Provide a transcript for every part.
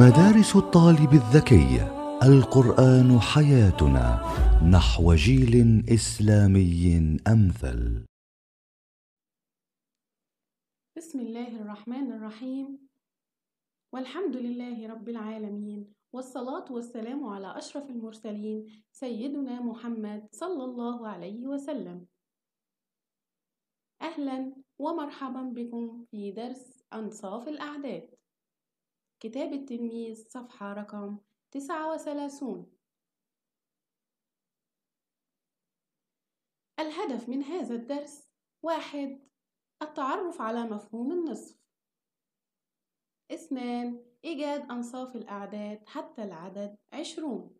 مدارس الطالب الذكي القرآن حياتنا نحو جيل إسلامي أمثل بسم الله الرحمن الرحيم والحمد لله رب العالمين والصلاة والسلام على أشرف المرسلين سيدنا محمد صلى الله عليه وسلم أهلا ومرحبا بكم في درس أنصاف الأعداد كتاب التلميذ صفحة رقم 39 الهدف من هذا الدرس واحد التعرف على مفهوم النصف اثنان إيجاد أنصاف الأعداد حتى العدد عشرون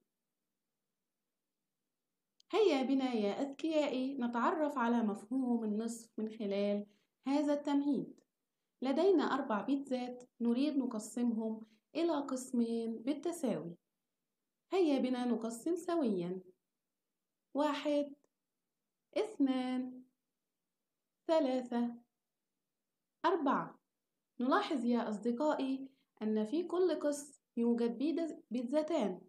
هيا بنا يا أذكيائي نتعرف على مفهوم النصف من خلال هذا التمهيد لدينا أربع بيتزات نريد نقسمهم إلى قسمين بالتساوي هيا بنا نقسم سويا واحد اثنان ثلاثة أربعة نلاحظ يا أصدقائي أن في كل قسم يوجد بيتزتان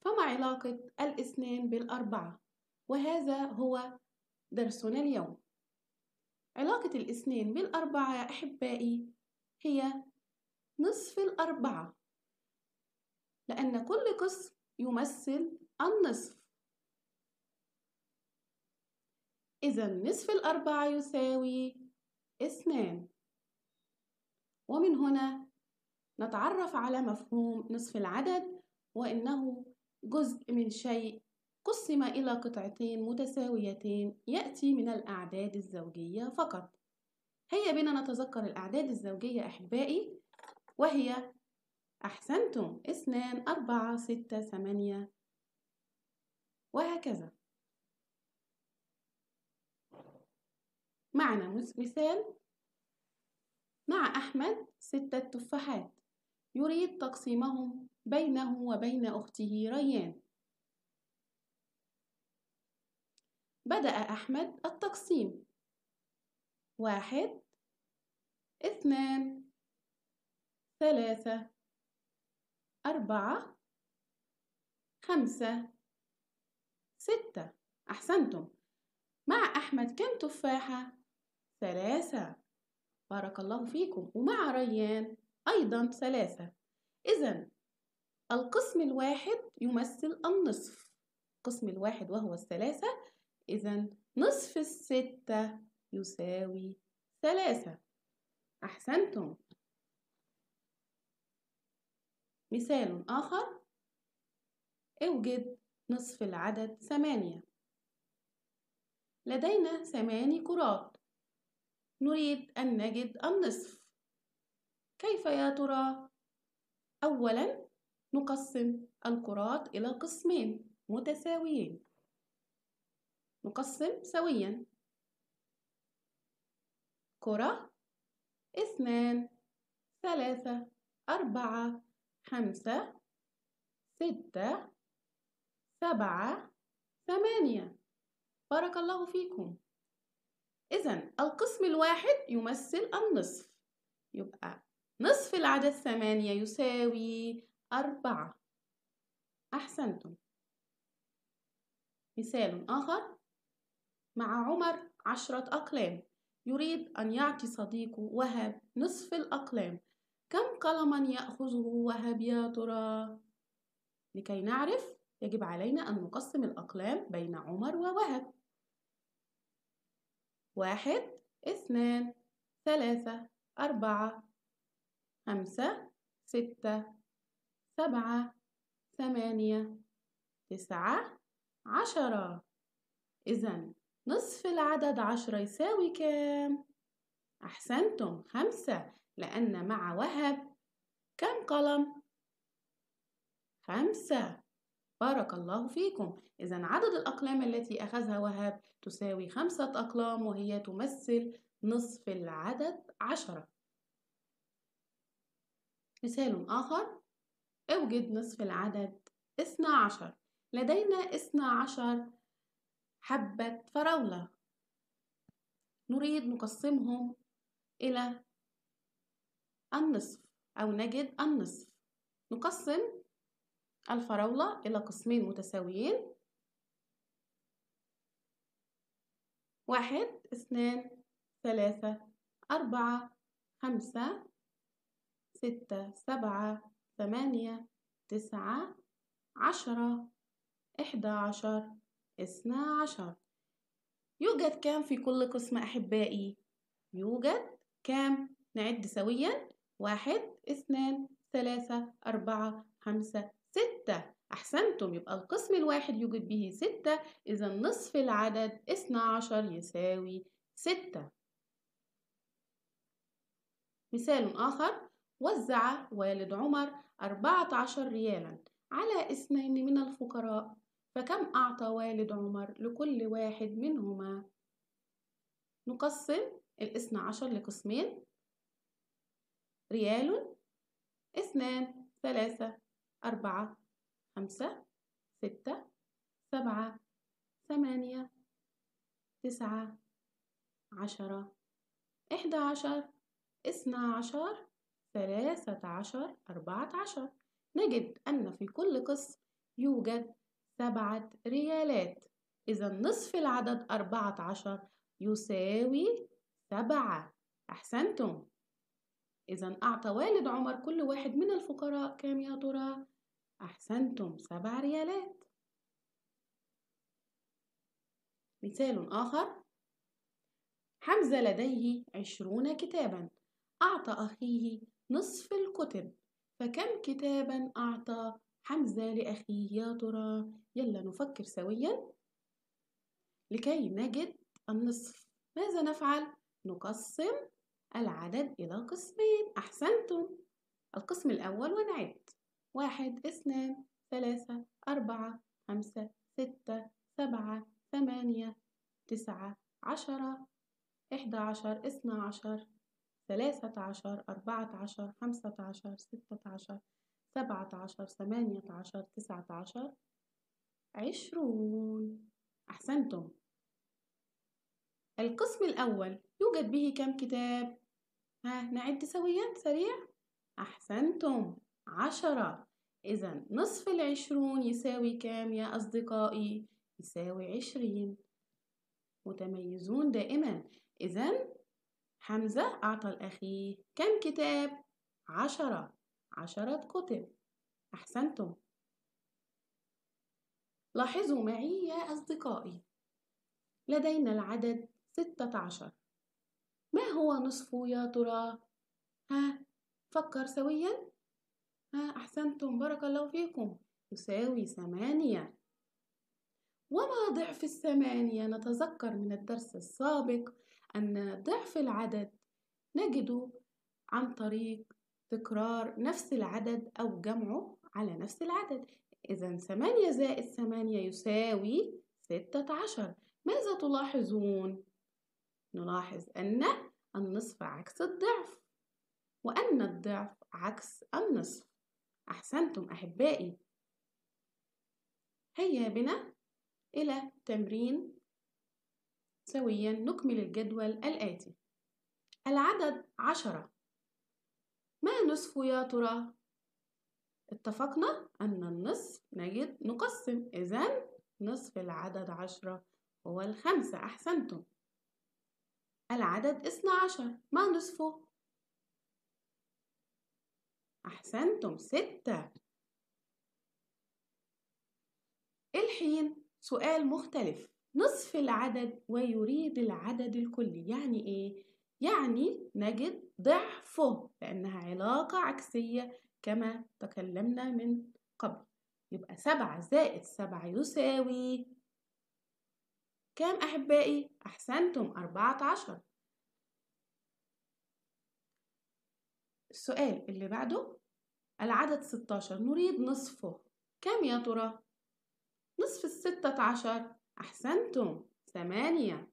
فما علاقة الاثنان بالأربعة؟ وهذا هو درسنا اليوم علاقة الاثنين بالأربعة يا أحبائي هي نصف الأربعة لأن كل قسم يمثل النصف إذا نصف الأربعة يساوي اثنان ومن هنا نتعرف على مفهوم نصف العدد وإنه جزء من شيء قسم إلى قطعتين متساويتين يأتي من الأعداد الزوجية فقط هيا بنا نتذكر الأعداد الزوجية أحبائي وهي أحسنتم اثنان أربعة ستة ثمانية وهكذا معنا مثال مع أحمد ستة تفاحات يريد تقسيمهم بينه وبين أخته ريان بدأ أحمد التقسيم واحد اثنان ثلاثة أربعة خمسة ستة أحسنتم مع أحمد كم تفاحة؟ ثلاثة بارك الله فيكم ومع ريان أيضا ثلاثة إذا القسم الواحد يمثل النصف القسم الواحد وهو الثلاثة إذا نصف الستة يساوي ثلاثة أحسنتم مثال آخر اوجد نصف العدد ثمانية لدينا ثماني كرات نريد أن نجد النصف كيف يا ترى؟ أولا نقسم الكرات إلى قسمين متساويين نقسم سويا كرة اثنان ثلاثة أربعة خمسة ستة سبعة ثمانية بارك الله فيكم إذا القسم الواحد يمثل النصف يبقى نصف العدد ثمانية يساوي أربعة أحسنتم مثال آخر مع عمر عشرة أقلام يريد أن يعطي صديقه وهب نصف الأقلام كم قلما يأخذه وهب يا ترى؟ لكي نعرف يجب علينا أن نقسم الأقلام بين عمر ووهب واحد اثنان ثلاثة أربعة خمسة ستة سبعة ثمانية تسعة عشرة إذن نصف العدد عشرة يساوي كام؟ أحسنتم خمسة لأن مع وهب كم قلم؟ خمسة بارك الله فيكم إذا عدد الأقلام التي أخذها وهب تساوي خمسة أقلام وهي تمثل نصف العدد عشرة مثال آخر اوجد نصف العدد اثنا عشر لدينا اثنا عشر حبة فراولة نريد نقسمهم إلى النصف أو نجد النصف نقسم الفراولة إلى قسمين متساويين واحد اثنان ثلاثة أربعة خمسة ستة سبعة ثمانية تسعة عشرة إحدى عشر اثنا عشر يوجد كام في كل قسم أحبائي؟ يوجد كام؟ نعد سويا واحد اثنان ثلاثة أربعة خمسة ستة أحسنتم يبقى القسم الواحد يوجد به ستة إذا نصف العدد اثنا عشر يساوي ستة مثال آخر وزع والد عمر أربعة عشر ريالا على اثنين من الفقراء فكم أعطى والد عمر لكل واحد منهما؟ نقسم الاثنى عشر لقسمين ريال اثنان ثلاثة أربعة خمسة ستة سبعة ثمانية تسعة عشرة إحدى عشر اثنا عشر ثلاثة عشر أربعة عشر نجد أن في كل قسم يوجد سبعة ريالات إذا نصف العدد أربعة عشر يساوي سبعة أحسنتم إذا أعطى والد عمر كل واحد من الفقراء كام يا ترى؟ أحسنتم سبع ريالات مثال آخر حمزة لديه عشرون كتابا أعطى أخيه نصف الكتب فكم كتابا أعطى حمزة لأخيه يا ترى يلا نفكر سويا لكي نجد النصف ماذا نفعل؟ نقسم العدد إلى قسمين أحسنتم القسم الأول ونعد واحد اثنان ثلاثة أربعة خمسة ستة سبعة ثمانية تسعة عشرة إحدى عشر اثنى عشر ثلاثة عشر أربعة عشر خمسة عشر ستة عشر سبعة عشر ثمانية عشر تسعة عشر عشرون أحسنتم القسم الأول يوجد به كم كتاب؟ ها نعد سويا سريع أحسنتم عشرة إذا نصف العشرون يساوي كام يا أصدقائي؟ يساوي عشرين متميزون دائما إذا حمزة أعطى لأخيه كم كتاب؟ عشرة عشرة كتب أحسنتم لاحظوا معي يا أصدقائي لدينا العدد ستة عشر ما هو نصفه يا ترى؟ ها فكر سويا ها أحسنتم بارك الله فيكم يساوي ثمانية وما ضعف الثمانية نتذكر من الدرس السابق أن ضعف العدد نجده عن طريق تكرار نفس العدد أو جمعه على نفس العدد إذا 8 زائد 8 يساوي 16 ماذا تلاحظون؟ نلاحظ أن النصف عكس الضعف وأن الضعف عكس النصف أحسنتم أحبائي هيا بنا إلى تمرين سويا نكمل الجدول الآتي العدد عشرة النصف يا ترى اتفقنا أن النصف نجد نقسم إذا نصف العدد عشرة هو الخمسة أحسنتم العدد اثنى عشر ما نصفه؟ أحسنتم ستة الحين سؤال مختلف نصف العدد ويريد العدد الكلي يعني إيه؟ يعني نجد ضعفه لأنها علاقة عكسية كما تكلمنا من قبل يبقى سبعة زائد سبعة يساوي كام أحبائي؟ أحسنتم أربعة عشر السؤال اللي بعده العدد ستاشر نريد نصفه كم يا ترى؟ نصف الستة عشر أحسنتم ثمانية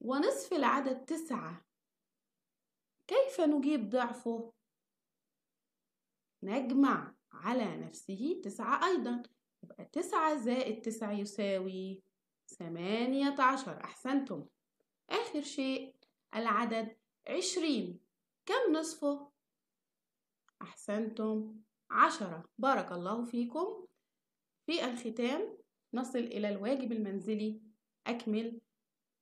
ونصف العدد تسعة كيف نجيب ضعفه نجمع على نفسه تسعة أيضا يبقى تسعة زائد تسعة يساوي ثمانية عشر أحسنتم آخر شيء العدد عشرين كم نصفه؟ أحسنتم عشرة بارك الله فيكم في الختام نصل إلى الواجب المنزلي أكمل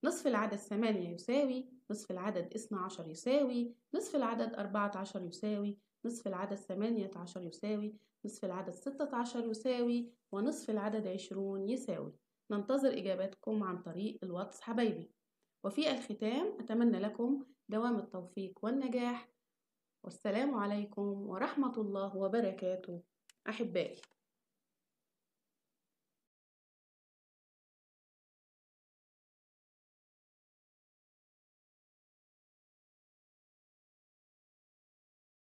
نصف العدد ثمانية يساوي نصف العدد اثنا عشر يساوي نصف العدد أربعة عشر يساوي نصف العدد ثمانية عشر يساوي نصف العدد ستة عشر يساوي ونصف العدد عشرون يساوي ننتظر إجاباتكم عن طريق الواتس حبايبي وفي الختام أتمنى لكم دوام التوفيق والنجاح والسلام عليكم ورحمة الله وبركاته أحبائي